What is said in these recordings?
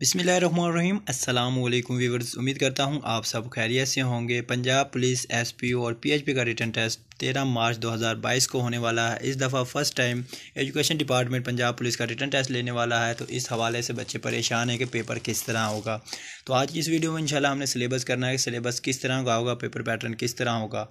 बिसमीम अल्लाम वीवर्स उम्मीद करता हूँ आप सब खैरियत से होंगे पंजाब पुलिस एसपीओ और पीएचपी का रिटर्न टेस्ट 13 मार्च 2022 को होने वाला है इस दफ़ा first time education department Punjab police का रिटर्न टेस्ट लेने वाला है तो इस हवाले से बच्चे परेशान हैं कि पेपर किस तरह होगा तो आज की इस वीडियो में इंशाल्लाह हमने सिलेबस करना है कि सिलेबस किस तरह का होगा पेपर पैटर्न किस तरह होगा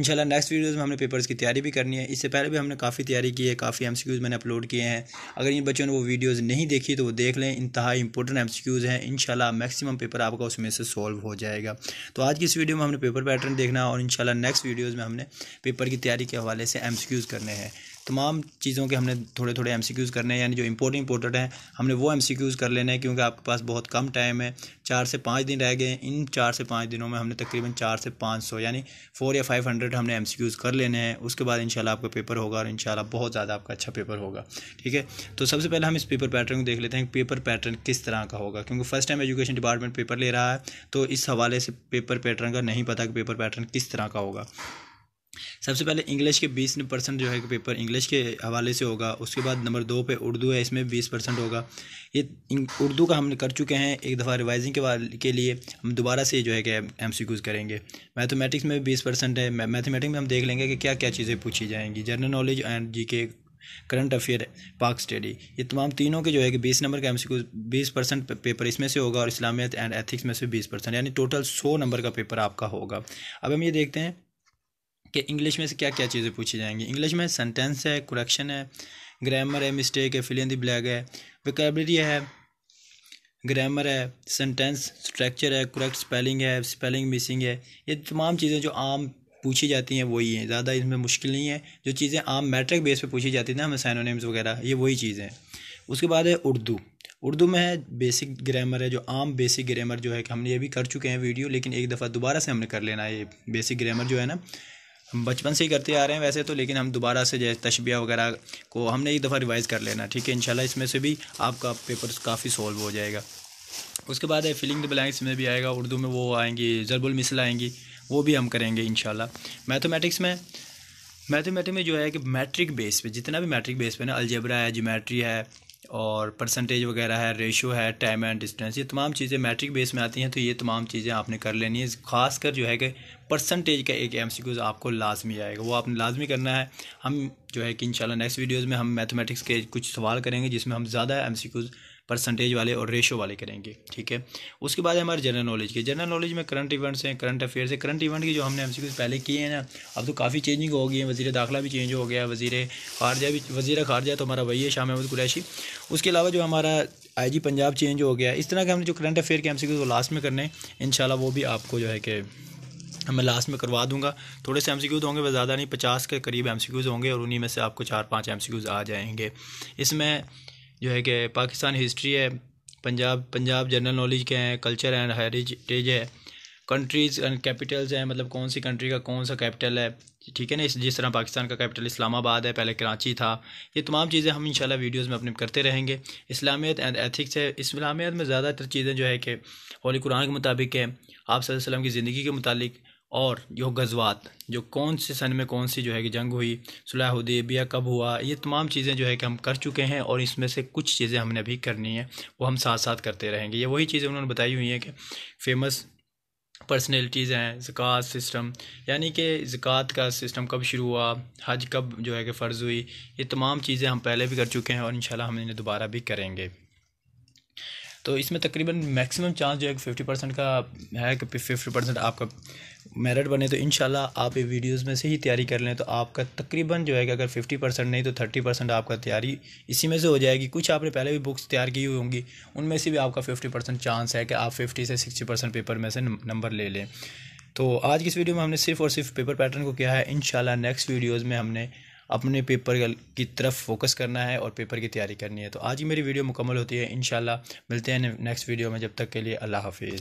इंशाल्लाह नेक्स्ट वीडियोज़ में हमने पेपर्स की तैयारी भी करनी है इससे पहले भी हमने काफ़ी तैयारी की है काफ़ी एम मैंने अपलोड किए हैं अगर इन बच्चों ने वो वीडियोज़ नहीं देखी तो वो देख लें इंतहा इंपॉर्टेंट एमसीक्यूज़ हैं इंशाल्लाह मैक्सिमम पेपर आपका उसमें से सॉल्व हो जाएगा तो आज की इस वीडियो में हमने पेपर पैटर्न देखना और इंशाल्लाह नेक्स्ट वीडियोज़ में हमने पेपर की तैयारी के हवाले से एमसीक्यूज़ करने हैं तमाम चीज़ों के हमने थोड़े थोड़े एम करने हैं यानी जो इम्पोर्टेंट इम्पोर्टेंट हैं हमने वो एम कर लेने हैं क्योंकि आपके पास बहुत कम टाइम है चार से पाँच दिन रह गए इन चार से पाँच दिनों में हमने तकरीबन चार से पाँच सौ यानी फोर या फाइव हंड्रेड हमने एम कर लेने हैं उसके बाद इंशाल्लाह आपका पेपर होगा और शाला बहुत ज़्यादा आपका अच्छा पेपर होगा ठीक है तो सबसे पहले हम इस पेपर पैटर्न को देख लेते हैं पेपर पैटर्न किस तरह का होगा क्योंकि first time education department paper ले रहा है तो इस हवाले से पेपर पैटर्न का नहीं पता कि पेपर पैटर्न किस तरह का होगा सबसे पहले इंग्लिश के बीस परसेंट जो है कि पेपर इंग्लिश के हवाले से होगा उसके बाद नंबर दो पे उर्दू है इसमें बीस परसेंट होगा ये उर्दू का हमने कर चुके हैं एक दफ़ा रिवाइजिंग के के लिए हम दोबारा से जो है कि एम सी क्यूज़ करेंगे मैथमेटिक्स में भी बीस परसेंट है मैथमेटिक्स में हम देख लेंगे कि क्या क्या चीज़ें पूछी जाएंगी जनरल नॉलेज एंड जी के करंट अफेयर पाक स्टडी ये तमाम तीनों के जो है कि बीस नंबर का एम सी बीस परसेंट पेपर इसमें से होगा और इस्लामियत एंड एथिक्स में से बीस परसेंट यानी टोटल सौ नंबर का पेपर आपका होगा अब हम ये देखते हैं कि इंग्लिश में से क्या क्या चीज़ें पूछी जाएंगी इंग्लिश में सेंटेंस है करेक्शन है ग्रामर है मिस्टेक है फिलियन दी ब्लैक है वेकेबलरी है ग्रामर है सेंटेंस स्ट्रक्चर है करेक्ट स्पेलिंग है स्पेलिंग मिसिंग है ये तमाम चीज़ें जो आम पूछी जाती हैं वही हैं ज़्यादा इसमें मुश्किल नहीं है जो चीज़ें आम मैट्रिक बेस पे पूछी जाती थी ना हमें साइनोनिम्स वगैरह ये वही चीज़ें हैं उसके बाद है उर्दू उर्दू में है बेसिक ग्रामर है जो आम बेसिक ग्रामर जो है कि हमने ये भी कर चुके हैं वीडियो लेकिन एक दफ़ा दोबारा से हमने कर लेना है ये बेसिक ग्रामर जो है ना हम बचपन से ही करते आ रहे हैं वैसे तो लेकिन हम दोबारा से जैसे तशबिया वगैरह को हमने एक दफ़ा रिवाइज़ कर लेना ठीक है इनशाला इसमें से भी आपका पेपर काफ़ी सॉल्व हो जाएगा उसके बाद है फिलिंग द ब्लैंक्स में भी आएगा उर्दू में वो आएंगी जरबुल मिसल आएंगी वो भी हम करेंगे इन मैथमेटिक्स में मैथमेटिक्स में जो है कि मैट्रिक बेस पे जितना भी मैट्रिक बेस पे ना अलजेबरा है जोमेट्री है और परसेंटेज वगैरह है रेशो है टाइम एंड डिस्टेंस ये तमाम चीज़ें मैट्रिक बेस में आती हैं तो ये तमाम चीज़ें आपने कर लेनी है ख़ास कर जो है कि परसेंटेज का एक एम आपको लाजमी आएगा वो आपने लाजमी करना है हम जो है कि इंशाल्लाह नेक्स्ट वीडियोज़ में हम मैथमेटिक्स के कुछ सवाल करेंगे जिसमें हम ज़्यादा एम परसेंटेज वाले और रेशो वाले करेंगे ठीक है उसके बाद हमारे जनरल नॉलेज के जनरल नॉलेज में करंट इवेंट्स हैं करंट अफेयर्स हैं करंट इवेंट की जो हमने हमसे पहले किए हैं ना अब तो काफ़ी चेंजिंग हो गई है वजीर दाखिला भी चेंज हो गया वजीर खारजा भी वजीर खारजा तो हमारा वही है शाह महमूद कुरैशी उसके अलावा जो हमारा आई पंजाब चेंज हो गया इस तरह के हमने जो करंट अफेयर के एम वो लास्ट में करने हैं वो भी आपको जो है कि मैं लास्ट में करवा दूंगा थोड़े से एम होंगे वह ज़्यादा नहीं पचास के करीब एम होंगे और उन्हीं में से आपको चार पाँच एम आ जाएंगे इसमें जो है कि पाकिस्तान हिस्ट्री है पंजाब पंजाब जनरल नॉलेज के हैं कल्चर एंड हेरिटेज है कंट्रीज़ एंड कैपिटल्स हैं मतलब कौन सी कंट्री का कौन सा कैपिटल है ठीक है ना जिस तरह पाकिस्तान का कैपिटल इस्लामाबाद है पहले कराची था ये तमाम चीज़ें हम इंशाल्लाह वीडियोस में अपने करते रहेंगे इस्लामियत एंड एथिक्स है इस्लामियत में ज़्यादातर चीज़ें जो है कि होली कुरान के मुताबिक है आप वसल्लम की ज़िंदगी के मुतालिक और जो गज़वात जो कौन से सन में कौन सी जो है कि जंग हुई सुलह कब हुआ ये तमाम चीज़ें जो है कि हम कर चुके हैं और इसमें से कुछ चीज़ें हमने अभी करनी है वो हम साथ साथ करते रहेंगे ये वही चीज़ें उन्होंने बताई हुई हैं कि फेमस पर्सनैलिटीज़ हैं ज़क़़त सिस्टम यानी कि ज़क़़त का सिस्टम कब शुरू हुआ हज कब जो है कि फ़र्ज़ हुई ये तमाम चीज़ें हम पहले भी कर चुके हैं और इन हम इन्हें दोबारा भी करेंगे तो इसमें तकरीबन मैक्सिमम चांस जो है फिफ्टी परसेंट का है कि फिफ्टी परसेंट आपका मेरिट बने तो इन आप ये वीडियोस में से ही तैयारी कर लें तो आपका तकरीबन जो है कि अगर फिफ्टी परसेंट नहीं तो थर्टी परसेंट आपका तैयारी इसी में से हो जाएगी कुछ आपने पहले भी बुक्स तैयार की हुई होंगी उनमें से भी आपका फिफ्टी परसेंट चांस है कि आप फिफ्टी से सिक्सटी परसेंट पेपर में से नंबर ले लें तो आज की इस वीडियो में हमने सिर्फ और सिर्फ पेपर पैटर्न को किया है इन नेक्स्ट वीडियोज़ में हमने अपने पेपर की तरफ फोकस करना है और पेपर की तैयारी करनी है तो आज ही मेरी वीडियो मुकम्मल होती है इन मिलते हैं नेक्स्ट वीडियो में जब तक के लिए अल्लाह हाफिज़